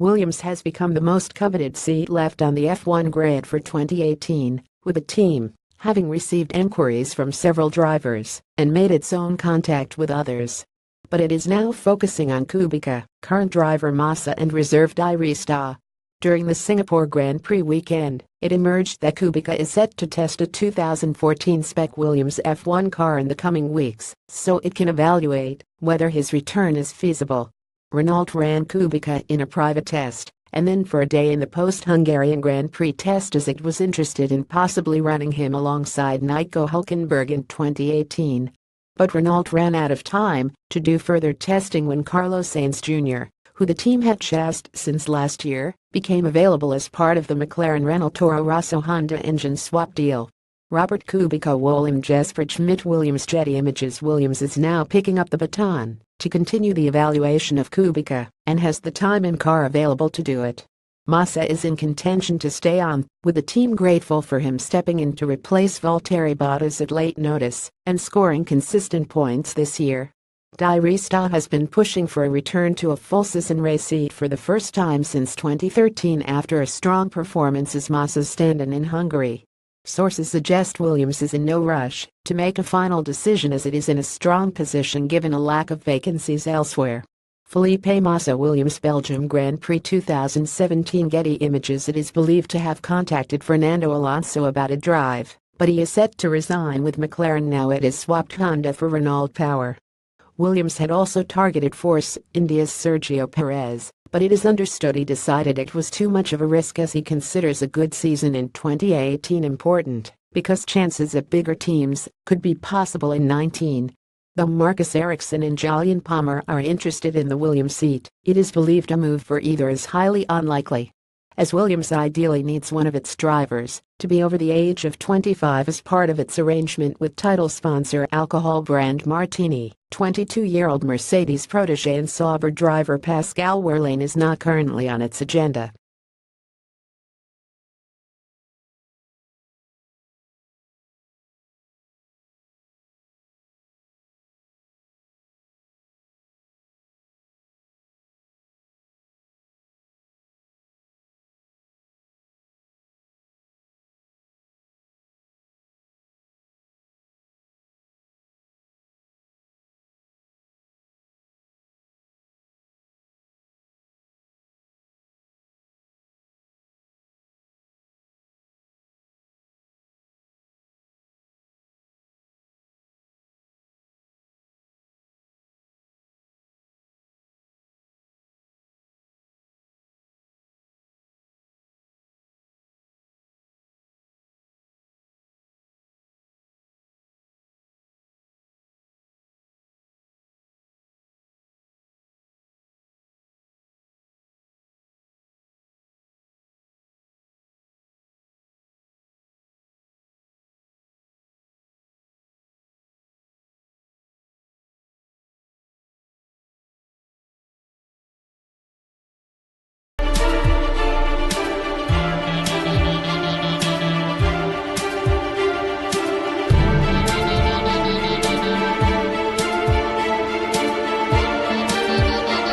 Williams has become the most coveted seat left on the F1 grid for 2018, with the team having received enquiries from several drivers and made its own contact with others. But it is now focusing on Kubica, current driver Massa and reserve Diresta. During the Singapore Grand Prix weekend, it emerged that Kubica is set to test a 2014 spec Williams F1 car in the coming weeks, so it can evaluate whether his return is feasible Renault ran Kubica in a private test and then for a day in the post-Hungarian Grand Prix test as it was interested in possibly running him alongside Nico Hulkenberg in 2018. But Renault ran out of time to do further testing when Carlos Sainz Jr., who the team had chased since last year, became available as part of the McLaren Renault Toro Rosso Honda engine swap deal. Robert Kubica William Jesper Schmidt Williams Jetty Images Williams is now picking up the baton to continue the evaluation of Kubica and has the time and car available to do it. Massa is in contention to stay on, with the team grateful for him stepping in to replace Valtteri Bottas at late notice and scoring consistent points this year. Di Resta has been pushing for a return to a full season race seat for the first time since 2013 after a strong performance as Massa's stand-in in Hungary. Sources suggest Williams is in no rush to make a final decision as it is in a strong position given a lack of vacancies elsewhere. Felipe Massa Williams Belgium Grand Prix 2017 Getty Images It is believed to have contacted Fernando Alonso about a drive, but he is set to resign with McLaren now has swapped Honda for Renault Power. Williams had also targeted Force India's Sergio Perez but it is understood he decided it was too much of a risk as he considers a good season in 2018 important because chances at bigger teams could be possible in 19. Though Marcus Erickson and Jolyon Palmer are interested in the Williams seat, it is believed a move for either is highly unlikely as Williams ideally needs one of its drivers to be over the age of 25 as part of its arrangement with title sponsor alcohol brand Martini. 22-year-old Mercedes protege and Sauber driver Pascal Wehrlein is not currently on its agenda.